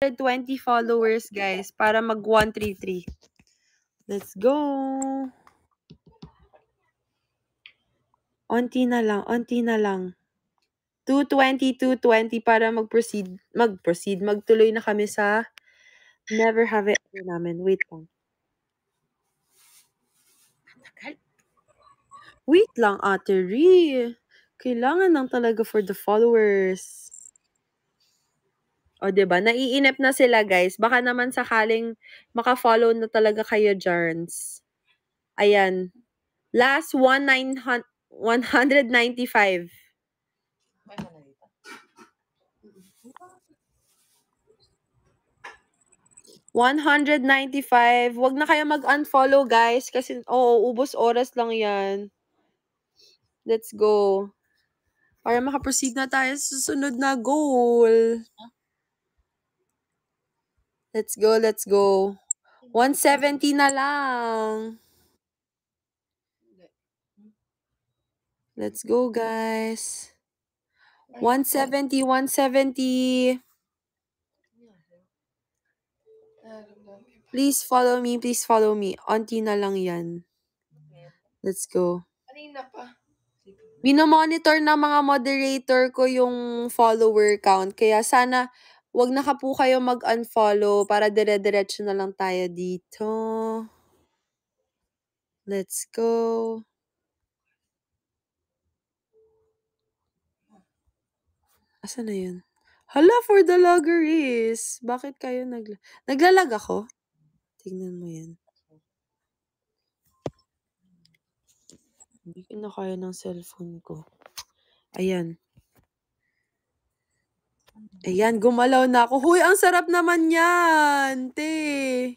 120 followers, guys, para mag 133. Let's go! Onti na lang, onti na lang. 220, 220 para mag-proceed, mag-proceed, magtuloy na kami sa never have it ever namin. Wait lang. Wait lang, Ate Ree. Kailangan lang talaga for the followers. O, ba diba? Naiinip na sila, guys. Baka naman sakaling makafollow na talaga kayo, Jarns. Ayan. Last, 195. One hundred ninety-five. Wag na kayo mag-unfollow, guys. Kasi, oo, oh, ubos oras lang yan. Let's go. Para makaproceed na tayo sa susunod na goal. Huh? Let's go, let's go. 170 na lang. Let's go, guys. 170, 170. Please follow me, please follow me. Auntie na lang yan. Let's go. Kanina pa. Minomonitor na mga moderator ko yung follower count. Kaya sana wag na ka po kayo mag-unfollow para dire-diretso na lang tayo dito. Let's go. Asa na yun? Hala, for the logger is. Bakit kayo nag... Naglalag ako? Tignan mo yan. Hindi ko na kaya ng cellphone ko. Ayan. Ayan, gumalaw na ako. Huy, ang sarap naman yan! Te!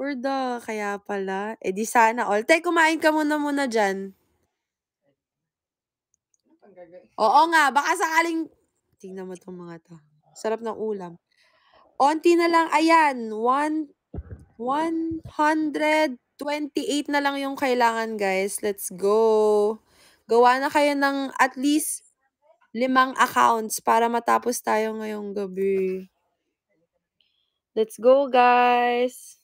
For the, kaya pala. Eh di sana all. Te, kumain ka muna muna dyan. Oo nga, baka sakaling... Tingnan mo itong mga to. Sarap ng ulam. Onti na lang, ayan. One, 128 na lang yung kailangan, guys. Let's go. Gawa na kayo ng at least limang accounts para matapos tayo ngayong gabi. Let's go, guys!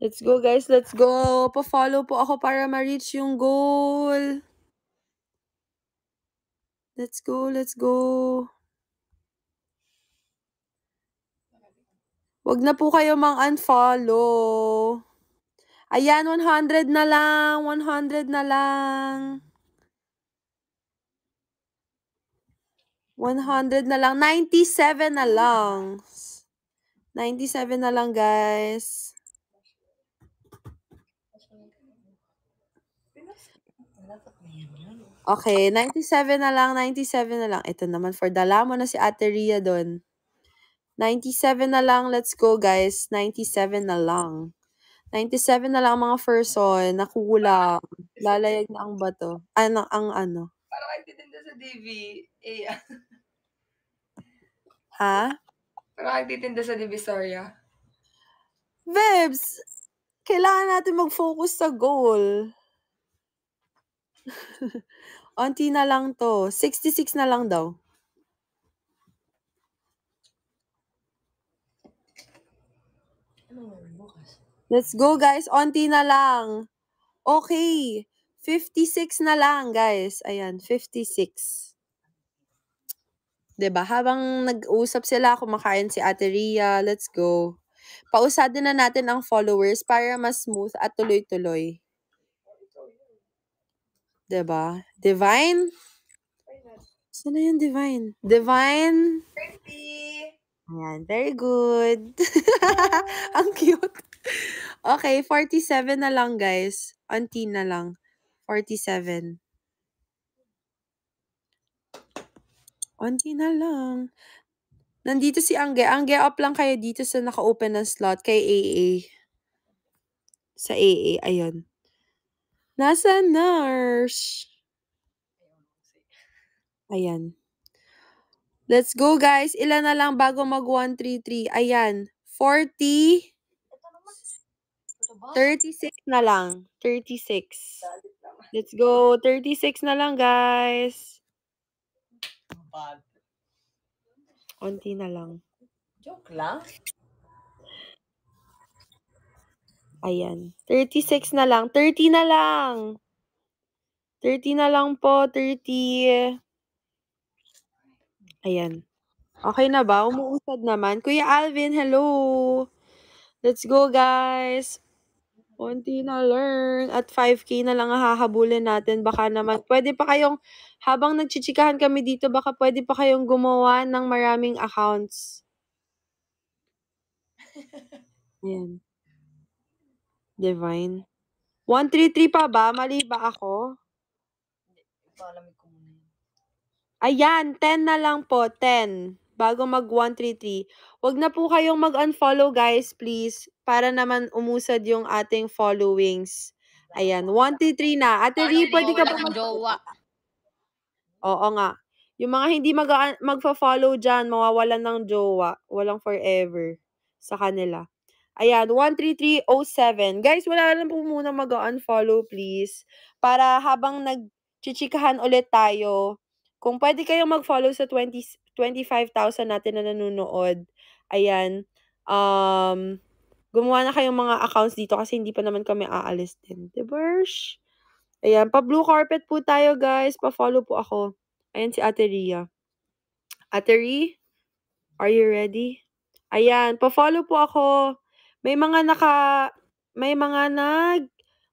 Let's go, guys. Let's go. Pa-follow po ako para ma-reach yung goal. Let's go. Let's go. Wag na po kayo mang unfollow. Ayan, 100 na lang. 100 na lang. 100 na lang. 97 na lang. 97 na lang, guys. Okay, 97 na lang, 97 na lang. Ito naman, for dala mo na si Ate Ria doon. 97 na lang, let's go guys. 97 na lang. 97 na lang ang mga person, nakulang, lalayag na ang bato. Ano, ang ano. Parang kahit din sa DV, eh. ha? Parang kahit din sa Divisoria. Ah. Vibes, kailangan natin mag-focus sa goal. Onti na lang to. 66 na lang daw. Ano naman bukas? Let's go, guys. Onti na lang. Okay. 56 na lang, guys. Ayan, 56. 'Di ba Habang nag-usap sila, kumakain si Ate Ria. Let's go. Pausadin na natin ang followers para mas smooth at tuloy-tuloy. 'Di ba Divine? Saan na yung divine? Divine? Pretty! Ayan, very good. Ang cute okay, 47 na lang guys. Auntie na lang. 47. Auntie na lang. Nandito si Angge. Angge, up lang kayo dito sa naka-open ng slot kay AA. Sa AA, ayun. Nasa nurse. Ayan. Let's go guys. Ilan na lang bago mag 133? Ayan. 40. 36 na lang. 36. Let's go. 36 na lang, guys. Bad. Unti na lang. Joke lang? Ayan. 36 na lang. 30 na lang. 30 na lang po. 30. Ayan. Okay na ba? Umuusad naman. Kuya Alvin, hello. Let's go, guys. Konti na learn. At 5K na lang hahabulin natin. Baka naman, pwede pa kayong, habang nagchichikahan kami dito, baka pwede pa kayong gumawa ng maraming accounts. Ayan. Divine. 133 pa ba? Mali ba ako? Hindi. Alam ko muna. Ayan, 10 na lang po, 10 bago mag 133, wag na po kayong mag-unfollow guys, please, para naman umusad yung ating followings. Ayan, 133 na. Ate Ree, pwede ka ba mag- jowa. Oo nga. Yung mga hindi mag ah, magfa-follow dyan, mawawalan ng jowa. Walang forever sa kanila. Ayan, 13307. Guys, wala lang po muna mag-unfollow, please. Para habang nag-chichikahan ulit tayo, kung pwede kayong mag-follow sa 20, 25,000 natin na nanonood, ayan, um, gumawa na kayong mga accounts dito kasi hindi pa naman kami aalis din. Diba? Ayan, pa-blue carpet po tayo, guys. Pa-follow po ako. Ayan si Ate Ria. Ate Ria, are you ready? Ayan, pa-follow po ako. May mga naka, may mga nag,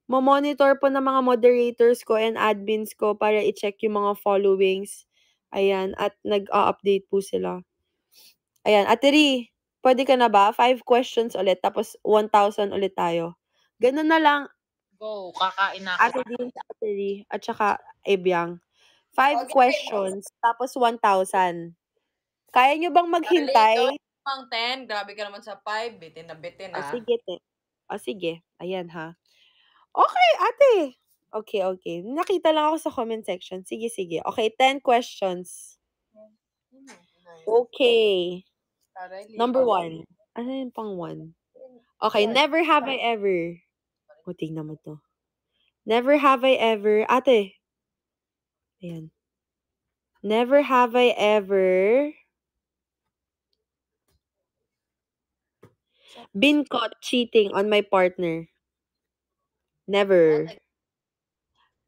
mo-monitor po ng mga moderators ko and admins ko para i-check yung mga followings. Ayan, at nag-update po sila. Ayan, Ate Ri, pwede ka na ba? Five questions ulit, tapos 1,000 ulit tayo. Ganun na lang. Go, kakain na ako. Ate Dean, Ate Ri, at saka Ebyang. Five okay. questions, tapos 1,000. Kaya nyo bang maghintay? Pang 10, grabe ka naman sa 5. Bitin na bitin, ah. O sige, te. o sige. Ayan, ha. Okay, ate. Okay, okay. Nakita lang ako sa comment section. Sige, sige. Okay, 10 questions. Okay. Number 1. Ano yung pang-1? Okay, never have I ever oh, tignan mo 'to. Never have I ever ate. Ayan. Never have I ever been caught cheating on my partner. Never.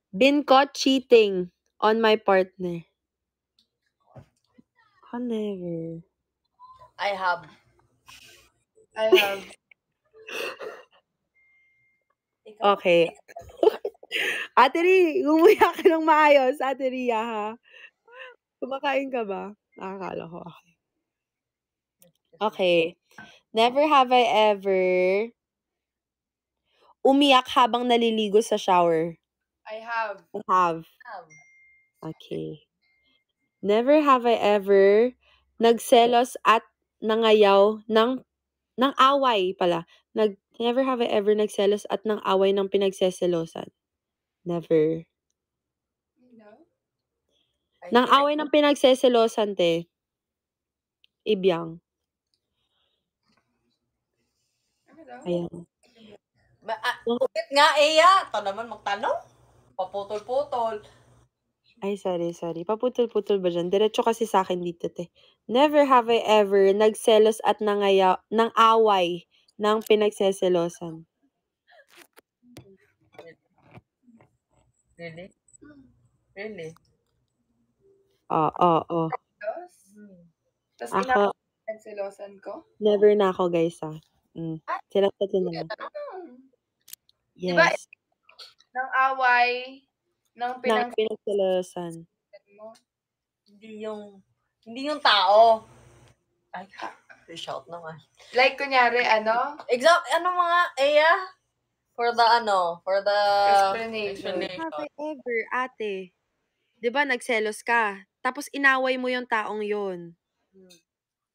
Been caught cheating on my partner. How never? I have. I have. okay. Ate Ri, gumuya ka ng maayos, Ate Ria, ha? Kumakain ka ba? Nakakala ko, okay. Okay. Never have I ever umiyak habang naliligo sa shower. I have. I have. have. Okay. Never have I ever nagselos at nangayaw ng ng away pala. Nag never have I ever nagselos at ng away ng pinagseselosan. Never. No. I Nang away I... ng pinagseselosan, te. Ibyang. Ayan. Ano ba, uh, nga, eh Eya. Ito naman magtanong paputol-putol. Ay, sorry, sorry. Paputol-putol ba dyan? Diretso kasi sa akin dito, te. Never have I ever nagselos at nangayaw, nang away ng pinagseselosan. Really? Really? Oo, oo, oo. Tapos ako, nagselosan ko? Never na ako, guys, ah. Mm. Ah, Sila sa na lang. Yes. Diba, ng away, ng pinag- ng Hindi yung, hindi yung tao. Ay, shout naman. Like, kunyari, ano? Exact, ano mga, Eya? For the, ano, for the... Explanation. explanation. ever, ate, di ba, nagselos ka, tapos inaway mo yung taong yon. Hmm.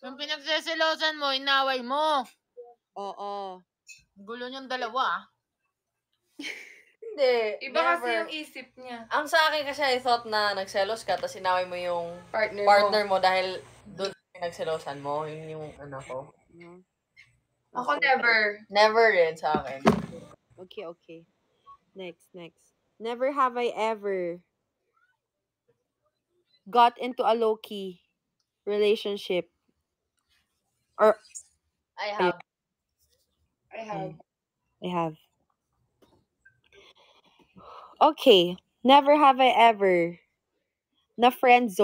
Yung pinagseselosan mo, inaway mo. Oo. Gulo niyong dalawa. Ah. Hindi. Iba never. kasi yung isip niya. Ang sa akin kasi I thought na nagselos ka tapos sinaway mo yung partner, partner mo. mo dahil doon pinagselosan mo. Yun yung ano ko. Mm. Ako never. Never rin sa akin. Okay, okay. Next, next. Never have I ever got into a low-key relationship. Or I have. I have. I have. Okay, never have I ever na friend zone.